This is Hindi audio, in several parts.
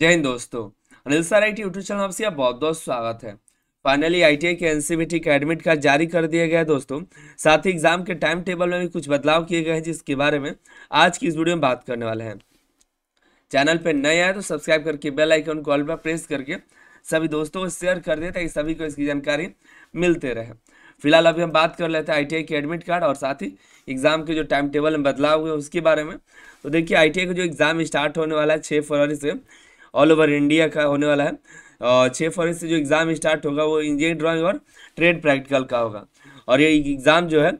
जय हिंद दोस्तों Anil sir I T YouTube channel आपसे आप बहुत बहुत स्वागत है फाइनली आईटीआई के एनसीबीटी का एडमिट कार्ड जारी कर दिया गया है दोस्तों साथ ही एग्जाम के टाइम टेबल में भी कुछ बदलाव किए गए हैं जिसके बारे में आज की इस वीडियो में बात करने वाले हैं चैनल पर नए आए तो सब्सक्राइब करके बेल आइकन को ऑल पर प्रेस करके सभी दोस्तों को शेयर कर दें ताकि सभी को इसकी जानकारी मिलते रहे फिलहाल अभी हम बात कर लेते हैं आई के एडमिट कार्ड और साथ ही एग्ज़ाम के जो टाइम टेबल में बदलाव हुए उसके बारे में तो देखिए आई का जो एग्ज़ाम स्टार्ट होने वाला है छः फरवरी से ऑल ओवर इंडिया का होने वाला है और छः फरवरी से जो एग्ज़ाम स्टार्ट होगा वो इंजीनियरिंग ड्राइंग और ट्रेड प्रैक्टिकल का होगा और ये एग्ज़ाम जो है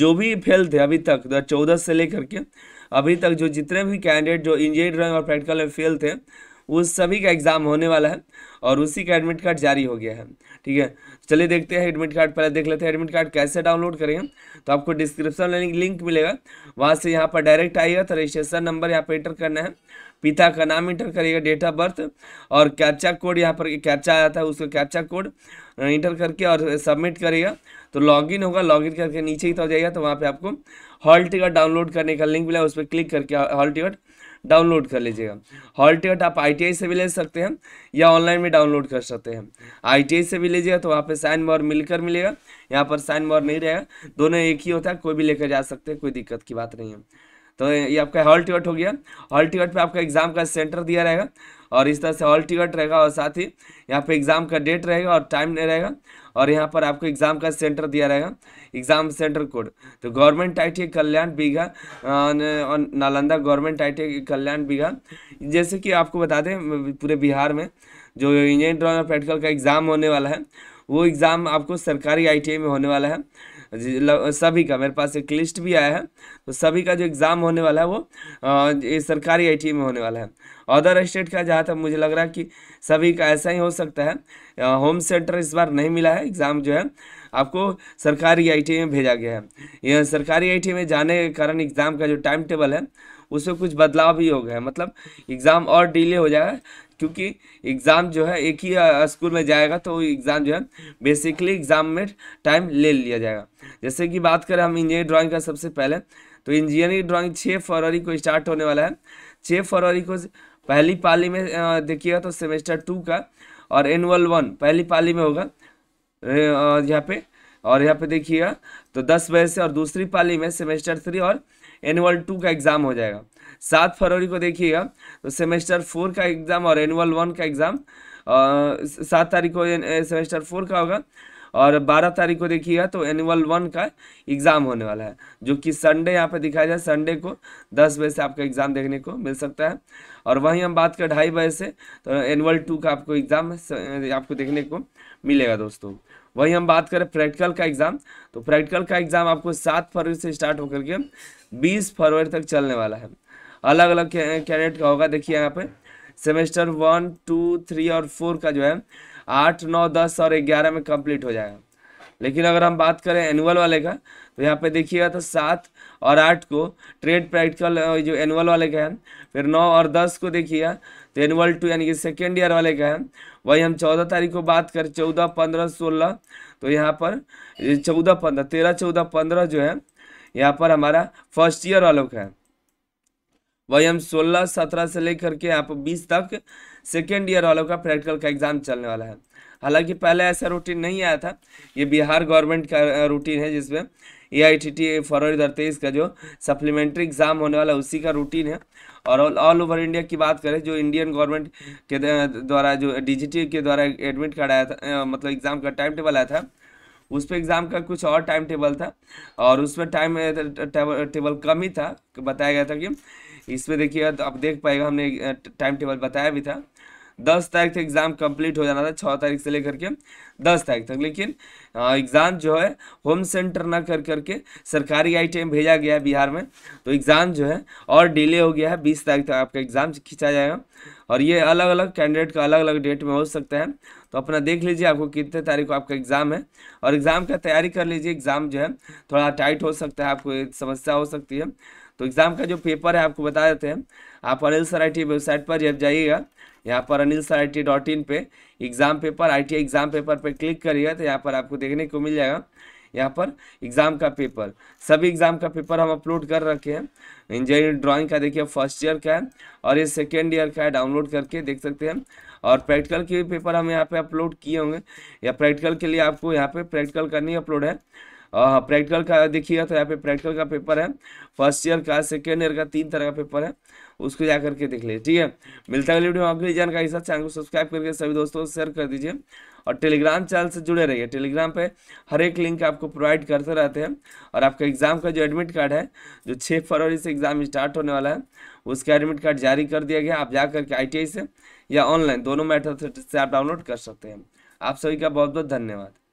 जो भी फेल थे अभी तक दो से लेकर के अभी तक जो जितने भी कैंडिडेट जो इंजीनियरिंग ड्राइंग और प्रैक्टिकल में फेल थे उस सभी का एग्ज़ाम होने वाला है और उसी का एडमिट कार्ड जारी हो गया है ठीक है चलिए देखते हैं एडमिट कार्ड पहले देख लेते हैं एडमिट कार्ड कैसे डाउनलोड करेंगे तो आपको डिस्क्रिप्शन में लिंक मिलेगा वहाँ से यहाँ पर डायरेक्ट आइएगा तो रजिस्ट्रेशन नंबर यहाँ पर एंटर करना है पिता का नाम इंटर करिएगा डेट ऑफ बर्थ और कैप्चा कोड यहाँ पर कैप्चा आता है उसका कैप्चा कोड इंटर करके और सबमिट करेगा तो लॉगिन होगा लॉगिन करके नीचे ही तो जाएगा तो वहाँ पे आपको हॉल टिकट डाउनलोड करने का लिंक मिला उस पर क्लिक करके हॉल टिकट डाउनलोड कर लीजिएगा हॉल टिकट आप आई से भी ले सकते हैं या ऑनलाइन भी डाउनलोड कर सकते हैं आई से भी लीजिएगा तो वहाँ पर साइन बॉर मिलकर मिलेगा यहाँ पर साइन बॉर नहीं रहेगा दोनों एक ही होता है कोई भी लेकर जा सकते हैं कोई दिक्कत की बात नहीं है तो ये आपका हॉल टिकट हो गया हॉल टिकट पे आपका एग्ज़ाम का सेंटर दिया रहेगा और इस तरह से हॉल टिकट रहेगा और साथ ही यहाँ पे एग्ज़ाम का डेट रहेगा और टाइम नहीं रहेगा और यहाँ पर आपको एग्ज़ाम का सेंटर दिया रहेगा एग्ज़ाम सेंटर कोड तो government I Kalyan Bigha Nalanda government I Kalyan Bigha जैसे कि आपको बता दें पूरे बिहार में जो इंजीनियर ड्रॉइंग और प्रैक्टिकल का एग्ज़ाम होने वाला है वो एग्ज़ाम आपको सरकारी आई में होने वाला है सभी का मेरे पास एक लिस्ट भी आया है तो सभी का जो एग्ज़ाम होने वाला है वो ये सरकारी आई में होने वाला है अदर स्टेट का जहाँ तक मुझे लग रहा है कि सभी का ऐसा ही हो सकता है होम सेंटर इस बार नहीं मिला है एग्ज़ाम जो है आपको सरकारी आई में भेजा गया है यह सरकारी आई में जाने के कारण एग्ज़ाम का जो टाइम टेबल है उसमें कुछ बदलाव भी हो गया है मतलब एग्ज़ाम और डिले हो जाएगा क्योंकि एग्ज़ाम जो है एक ही स्कूल में जाएगा तो एग्ज़ाम जो है बेसिकली एग्ज़ाम में टाइम ले लिया जाएगा जैसे कि बात करें हम इंजीनियरिंग ड्राइंग का सबसे पहले तो इंजीनियरिंग ड्राइंग छः फरवरी को स्टार्ट होने वाला है छः फरवरी को पहली पाली में देखिएगा तो सेमेस्टर टू का और एनुअल वन पहली पाली में होगा यहाँ पे और यहाँ पे देखिएगा तो दस बजे से और दूसरी पाली में सेमेस्टर थ्री और एनुअल टू का एग्ज़ाम हो जाएगा सात फरवरी को देखिएगा तो सेमेस्टर फोर का एग्ज़ाम और एनुअल वन का एग्ज़ाम सात तारीख को सेमेस्टर फोर का होगा और बारह तारीख को देखिएगा तो एनुअल वन का एग्ज़ाम होने वाला है जो कि संडे यहाँ पे दिखाया जाए संडे को दस बजे से आपका एग्ज़ाम देखने को मिल सकता है और वहीं हम बात करें ढाई बजे से तो एनुअल टू का आपको एग्ज़ाम आपको देखने को मिलेगा दोस्तों वहीं हम बात करें प्रैक्टिकल का एग्ज़ाम तो प्रैक्टिकल का एग्ज़ाम आपको सात फरवरी से स्टार्ट होकर के बीस फरवरी तक चलने वाला है अलग अलग कैंडिडेट का होगा देखिए यहाँ पे सेमेस्टर वन टू थ्री और फोर का जो है आठ नौ दस और ग्यारह में कंप्लीट हो जाएगा लेकिन अगर हम बात करें एनुअल वाले का तो यहाँ पे देखिएगा तो सात और आठ को ट्रेड प्रैक्टिकल जो एनुअल वाले का है फिर नौ और दस को देखिएगा तो एनुअल टू यानी कि सेकेंड ईयर वाले का है वही हम चौदह तारीख को बात करें चौदह पंद्रह सोलह तो यहाँ पर चौदह पंद्रह तेरह चौदह पंद्रह जो है यहाँ पर हमारा फर्स्ट ईयर वालों का है वही हम सोलह सत्रह से लेकर के आप बीस तक सेकेंड ईयर वालों का प्रैक्टिकल का एग्जाम चलने वाला है हालांकि पहले ऐसा रूटीन नहीं आया था ये बिहार गवर्नमेंट का रूटीन है जिसमें ए आई टी टी फरवरी दर तेईस का जो सप्लीमेंट्री एग्ज़ाम होने वाला उसी का रूटीन है और ऑल ओवर इंडिया की बात करें जो इंडियन गवर्नमेंट के द्वारा जो डी के द्वारा एडमिट कराया था मतलब एग्ज़ाम का टाइम टेबल आया था उस पर एग्ज़ाम का कुछ और टाइम टेबल था और उसमें टाइम टेबल कम ही था बताया गया था कि इसमें देखिए तो आप देख पाएगा हमने टाइम टेबल बताया भी था दस तारीख तक एग्ज़ाम कंप्लीट हो जाना था छः तारीख से लेकर के दस तारीख तक लेकिन एग्ज़ाम जो है होम सेंटर ना कर करके सरकारी आईटीएम भेजा गया है बिहार में तो एग्ज़ाम जो है और डिले हो गया है बीस तारीख तक आपका एग्ज़ाम खींचा जाएगा और ये अलग अलग कैंडिडेट का अलग अलग डेट में हो सकता है तो अपना देख लीजिए आपको कितने तारीख को आपका एग्ज़ाम है और एग्ज़ाम का तैयारी कर लीजिए एग्ज़ाम जो है थोड़ा टाइट हो सकता है आपको समस्या हो सकती है तो एग्ज़ाम का जो पेपर है आपको बता देते हैं आप अनिल सर आई वेबसाइट पर जब जाइएगा यहाँ पर Anil sir I dot in पर exam paper I T exam paper पर क्लिक करिएगा तो यहाँ पर आपको देखने को मिल जाएगा यहाँ पर एग्ज़ाम का पेपर सभी एग्ज़ाम का पेपर हम अपलोड कर रखे हैं इंजीनियरिंग ड्राइंग का देखिए फर्स्ट ईयर का है और ये सेकेंड ईयर का है डाउनलोड करके देख सकते हैं और प्रैक्टिकल के भी पेपर हम यहाँ पे अपलोड किए होंगे या प्रैक्टिकल के लिए आपको यहाँ पे प्रैक्टिकल करनी अपलोड है प्रैक्टिकल का देखिएगा तो यहाँ पे प्रैक्टिकल का पेपर है फर्स्ट ईयर का सेकेंड ईयर का तीन तरह का पेपर है उसको जा करके देख लीजिए ठीक है मिलता है वीडियो आपके जानकारी साथ चैनल को सब्सक्राइब करके सभी दोस्तों को शेयर कर दीजिए और टेलीग्राम चैनल से जुड़े रहिए टेलीग्राम पे हर एक लिंक आपको प्रोवाइड करते रहते हैं और आपका एग्ज़ाम का जो एडमिट कार्ड है जो छः फरवरी से एग्ज़ाम स्टार्ट होने वाला है उसका एडमिट कार्ड जारी कर दिया गया आप जा करके आई से या ऑनलाइन दोनों मैथ से आप डाउनलोड कर सकते हैं आप सभी का बहुत बहुत धन्यवाद